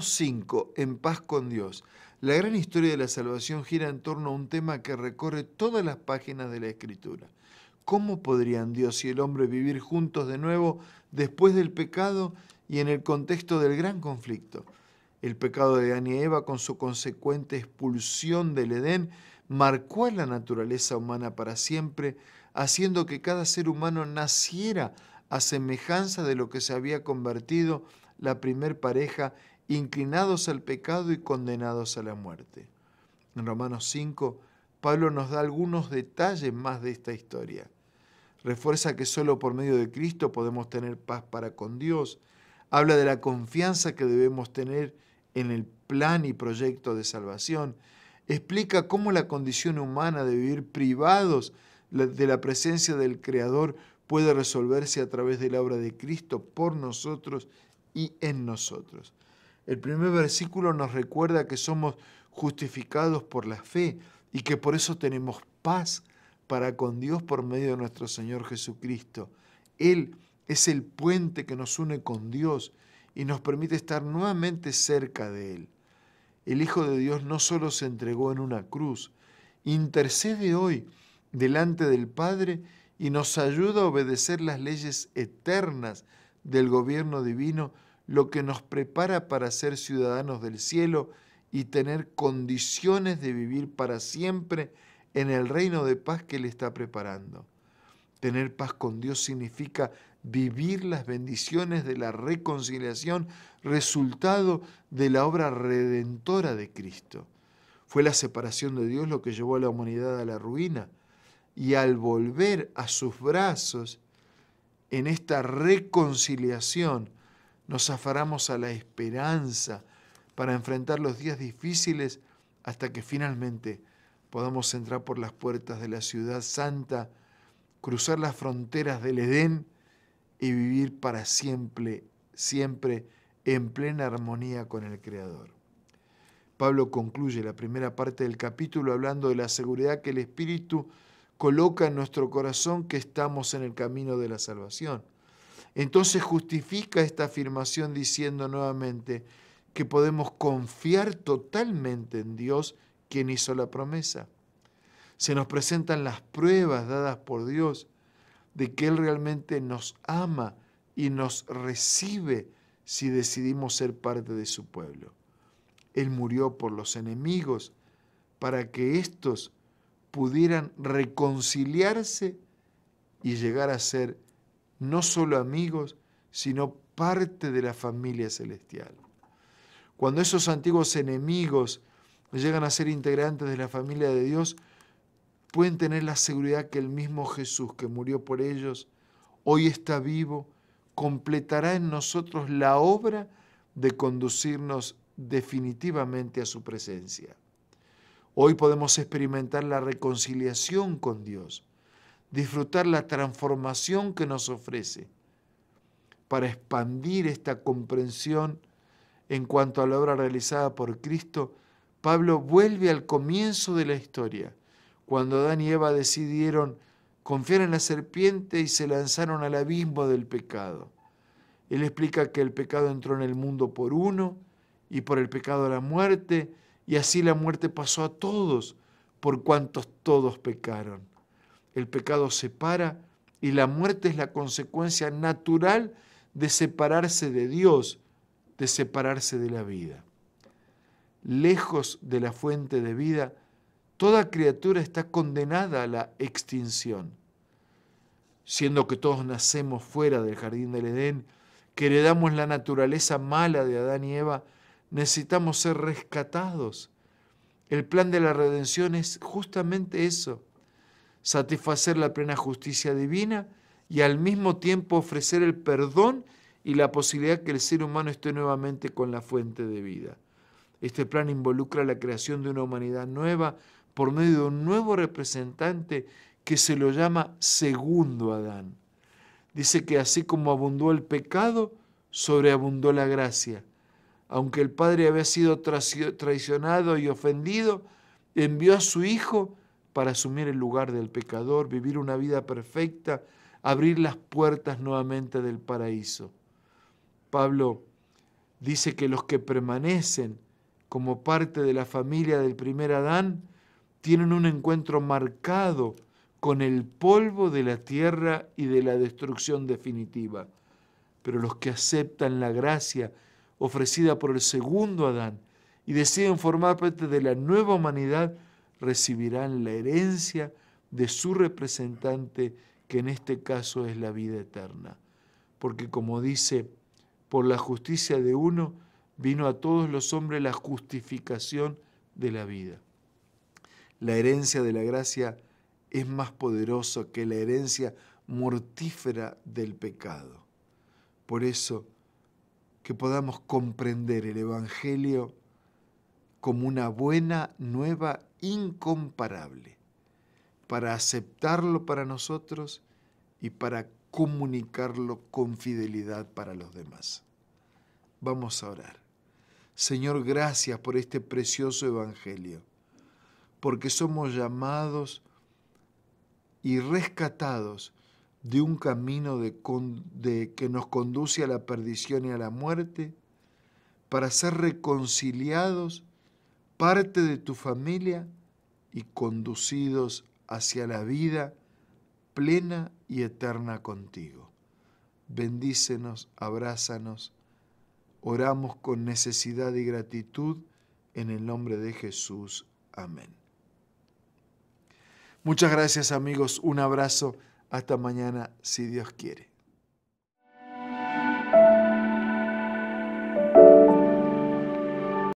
5, en paz con Dios. La gran historia de la salvación gira en torno a un tema que recorre todas las páginas de la Escritura. ¿Cómo podrían Dios y el hombre vivir juntos de nuevo después del pecado y en el contexto del gran conflicto? El pecado de Adán y Eva con su consecuente expulsión del Edén marcó a la naturaleza humana para siempre, haciendo que cada ser humano naciera a semejanza de lo que se había convertido la primer pareja inclinados al pecado y condenados a la muerte. En Romanos 5, Pablo nos da algunos detalles más de esta historia. Refuerza que solo por medio de Cristo podemos tener paz para con Dios. Habla de la confianza que debemos tener en el plan y proyecto de salvación. Explica cómo la condición humana de vivir privados de la presencia del Creador puede resolverse a través de la obra de Cristo por nosotros y en nosotros. El primer versículo nos recuerda que somos justificados por la fe y que por eso tenemos paz para con Dios por medio de nuestro Señor Jesucristo. Él es el puente que nos une con Dios y nos permite estar nuevamente cerca de Él. El Hijo de Dios no solo se entregó en una cruz, intercede hoy delante del Padre y nos ayuda a obedecer las leyes eternas del gobierno divino lo que nos prepara para ser ciudadanos del cielo y tener condiciones de vivir para siempre en el reino de paz que Él está preparando. Tener paz con Dios significa vivir las bendiciones de la reconciliación, resultado de la obra redentora de Cristo. Fue la separación de Dios lo que llevó a la humanidad a la ruina. Y al volver a sus brazos, en esta reconciliación, nos aferramos a la esperanza para enfrentar los días difíciles hasta que finalmente podamos entrar por las puertas de la ciudad santa, cruzar las fronteras del Edén y vivir para siempre, siempre en plena armonía con el Creador. Pablo concluye la primera parte del capítulo hablando de la seguridad que el Espíritu coloca en nuestro corazón que estamos en el camino de la salvación. Entonces justifica esta afirmación diciendo nuevamente que podemos confiar totalmente en Dios quien hizo la promesa. Se nos presentan las pruebas dadas por Dios de que Él realmente nos ama y nos recibe si decidimos ser parte de su pueblo. Él murió por los enemigos para que éstos pudieran reconciliarse y llegar a ser no solo amigos, sino parte de la familia celestial. Cuando esos antiguos enemigos llegan a ser integrantes de la familia de Dios, pueden tener la seguridad que el mismo Jesús que murió por ellos, hoy está vivo, completará en nosotros la obra de conducirnos definitivamente a su presencia. Hoy podemos experimentar la reconciliación con Dios disfrutar la transformación que nos ofrece para expandir esta comprensión en cuanto a la obra realizada por Cristo, Pablo vuelve al comienzo de la historia, cuando Adán y Eva decidieron confiar en la serpiente y se lanzaron al abismo del pecado. Él explica que el pecado entró en el mundo por uno y por el pecado la muerte, y así la muerte pasó a todos, por cuantos todos pecaron. El pecado separa y la muerte es la consecuencia natural de separarse de Dios, de separarse de la vida. Lejos de la fuente de vida, toda criatura está condenada a la extinción. Siendo que todos nacemos fuera del jardín del Edén, que heredamos la naturaleza mala de Adán y Eva, necesitamos ser rescatados. El plan de la redención es justamente eso, satisfacer la plena justicia divina y al mismo tiempo ofrecer el perdón y la posibilidad que el ser humano esté nuevamente con la fuente de vida. Este plan involucra la creación de una humanidad nueva por medio de un nuevo representante que se lo llama segundo Adán. Dice que así como abundó el pecado, sobreabundó la gracia. Aunque el Padre había sido traicionado y ofendido, envió a su Hijo para asumir el lugar del pecador, vivir una vida perfecta, abrir las puertas nuevamente del paraíso. Pablo dice que los que permanecen como parte de la familia del primer Adán tienen un encuentro marcado con el polvo de la tierra y de la destrucción definitiva. Pero los que aceptan la gracia ofrecida por el segundo Adán y deciden formar parte de la nueva humanidad, recibirán la herencia de su representante, que en este caso es la vida eterna. Porque como dice, por la justicia de uno vino a todos los hombres la justificación de la vida. La herencia de la gracia es más poderosa que la herencia mortífera del pecado. Por eso, que podamos comprender el Evangelio como una buena nueva incomparable para aceptarlo para nosotros y para comunicarlo con fidelidad para los demás. Vamos a orar. Señor, gracias por este precioso Evangelio, porque somos llamados y rescatados de un camino de, que nos conduce a la perdición y a la muerte, para ser reconciliados parte de tu familia y conducidos hacia la vida plena y eterna contigo. Bendícenos, abrázanos, oramos con necesidad y gratitud en el nombre de Jesús. Amén. Muchas gracias amigos, un abrazo, hasta mañana si Dios quiere.